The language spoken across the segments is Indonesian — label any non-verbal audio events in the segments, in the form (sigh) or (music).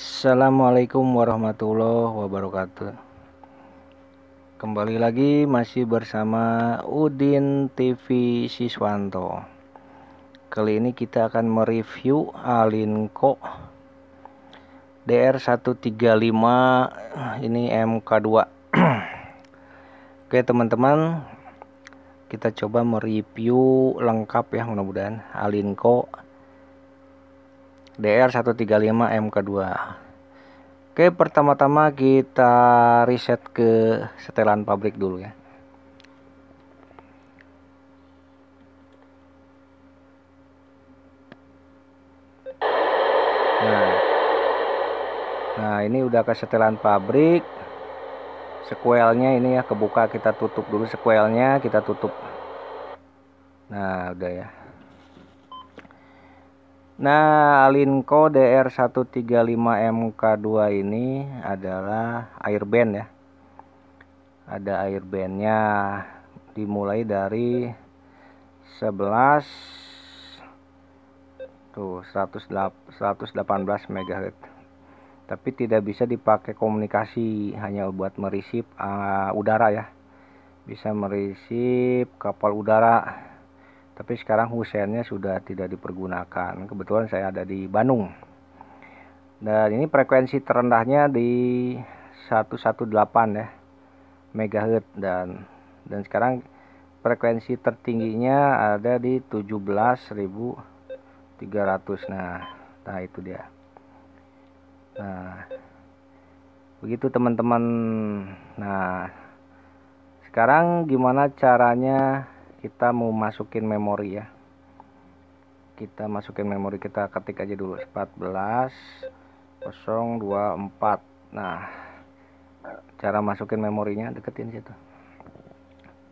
Assalamualaikum warahmatullahi wabarakatuh Kembali lagi masih bersama Udin TV Siswanto Kali ini kita akan mereview Alinko DR135 ini MK2 Oke teman-teman kita coba mereview lengkap ya mudah-mudahan Alinko dr 135 M kedua. Oke pertama-tama kita reset ke setelan pabrik dulu ya nah. nah, ini udah ke setelan pabrik Sequelnya ini ya kebuka kita tutup dulu sequelnya, kita tutup nah udah ya Nah, Alinco DR135MK2 ini adalah airband ya. Ada airbandnya dimulai dari 11 tuh 118 MHz. Tapi tidak bisa dipakai komunikasi, hanya buat merisip uh, udara ya. Bisa merisip kapal udara tapi sekarang Husennya sudah tidak dipergunakan. Kebetulan saya ada di Bandung. Dan ini frekuensi terendahnya di 118 ya megahertz dan dan sekarang frekuensi tertingginya ada di 17.300. Nah, nah itu dia. Nah, begitu teman-teman. Nah, sekarang gimana caranya kita mau masukin memori ya kita masukin memori kita ketik aja dulu 14 024 nah cara masukin memorinya deketin situ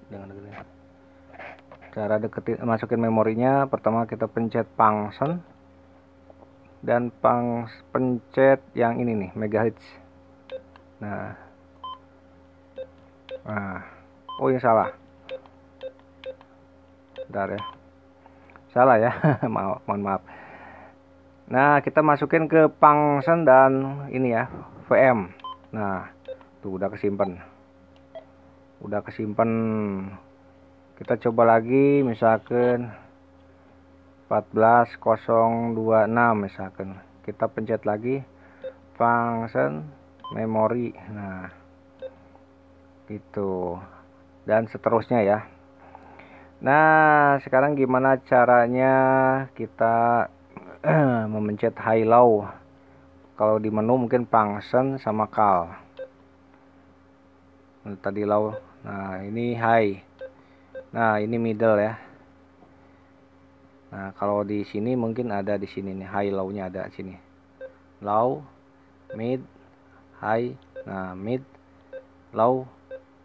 dengan deketin cara deketin masukin memorinya pertama kita pencet function dan pang, pencet yang ini nih megahertz nah nah oh yang salah sebentar ya salah ya (laughs) mohon maaf nah kita masukin ke function dan ini ya VM nah tuh udah kesimpan udah kesimpan kita coba lagi misalkan 14026 misalkan kita pencet lagi function memory nah gitu dan seterusnya ya Nah, sekarang gimana caranya kita (clears throat) memencet high low? Kalau di menu mungkin function sama call. Tadi low. Nah, ini high. Nah, ini middle ya. Nah, kalau di sini mungkin ada di sini nih high low-nya ada di sini. Low, mid, high. Nah, mid, low,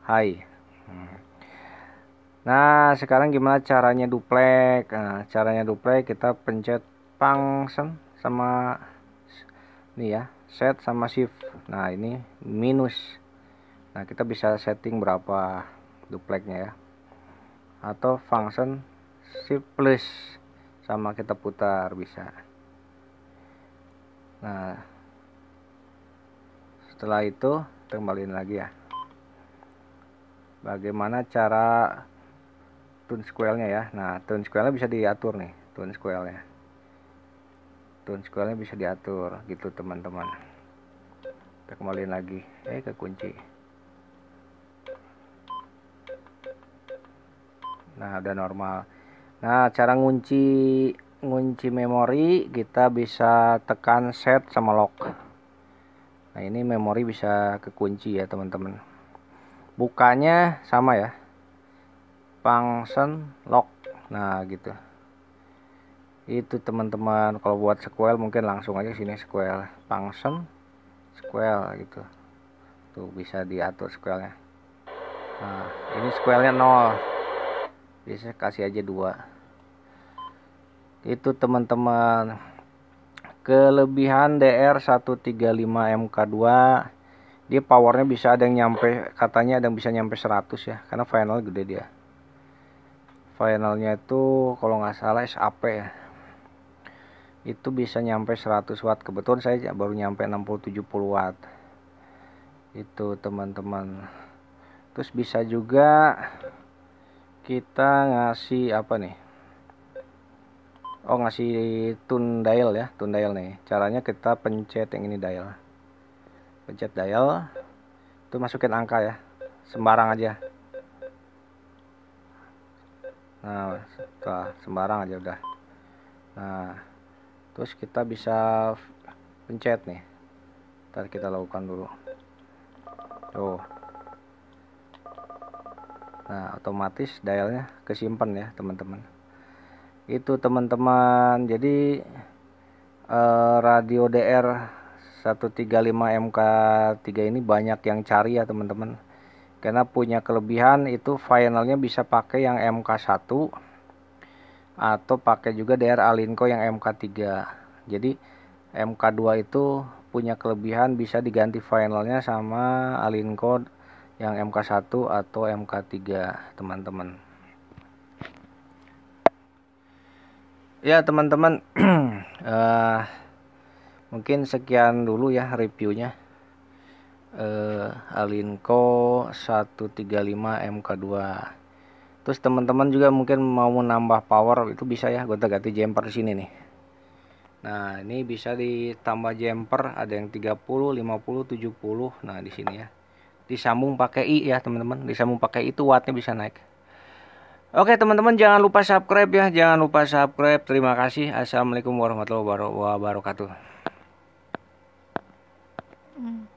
high. Hmm. Nah, sekarang gimana caranya duplek? Nah, caranya duplek kita pencet function sama ini ya, set sama shift. Nah, ini minus. Nah, kita bisa setting berapa dupleknya ya. Atau function shift plus sama kita putar bisa. Nah, setelah itu kembaliin lagi ya. Bagaimana cara tune nya ya nah tune nya bisa diatur nih tune tone tune nya bisa diatur gitu teman-teman kita kembaliin lagi eh ke kunci nah udah normal nah cara ngunci ngunci memori kita bisa tekan set sama lock nah ini memori bisa kekunci ya teman-teman bukanya sama ya function lock nah gitu itu teman-teman kalau buat SQL mungkin langsung aja sini SQL function SQL gitu tuh bisa diatur SQLnya nah ini SQLnya nol, bisa kasih aja dua itu teman-teman kelebihan DR135MK2 dia powernya bisa ada yang nyampe katanya ada yang bisa nyampe 100 ya karena final gede dia finalnya itu kalau nggak salah SAP ya itu bisa nyampe 100 watt kebetulan saya baru nyampe 60-70 watt itu teman-teman terus bisa juga kita ngasih apa nih oh ngasih tune dial ya tune dial nih caranya kita pencet yang ini dial pencet dial itu masukin angka ya sembarang aja nah setelah sembarang aja udah nah terus kita bisa pencet nih ntar kita lakukan dulu tuh nah otomatis dialnya kesimpan ya teman-teman itu teman-teman jadi eh, radio DR 135 MK3 ini banyak yang cari ya teman-teman karena punya kelebihan itu finalnya bisa pakai yang MK1 atau pakai juga DR Alinco yang MK3 jadi MK2 itu punya kelebihan bisa diganti finalnya sama Alinco yang MK1 atau MK3 teman-teman ya teman-teman uh, (clears throat) mungkin sekian dulu ya reviewnya eh, Alinco 135 MK2 terus teman-teman juga mungkin mau nambah power itu bisa ya Gue ganti jumper di sini nih nah ini bisa ditambah jumper ada yang 30 50 70 nah di sini ya disambung pakai i ya teman-teman disambung pakai itu wattnya bisa naik oke teman-teman jangan lupa subscribe ya jangan lupa subscribe terima kasih assalamualaikum warahmatullahi wabarakatuh hmm.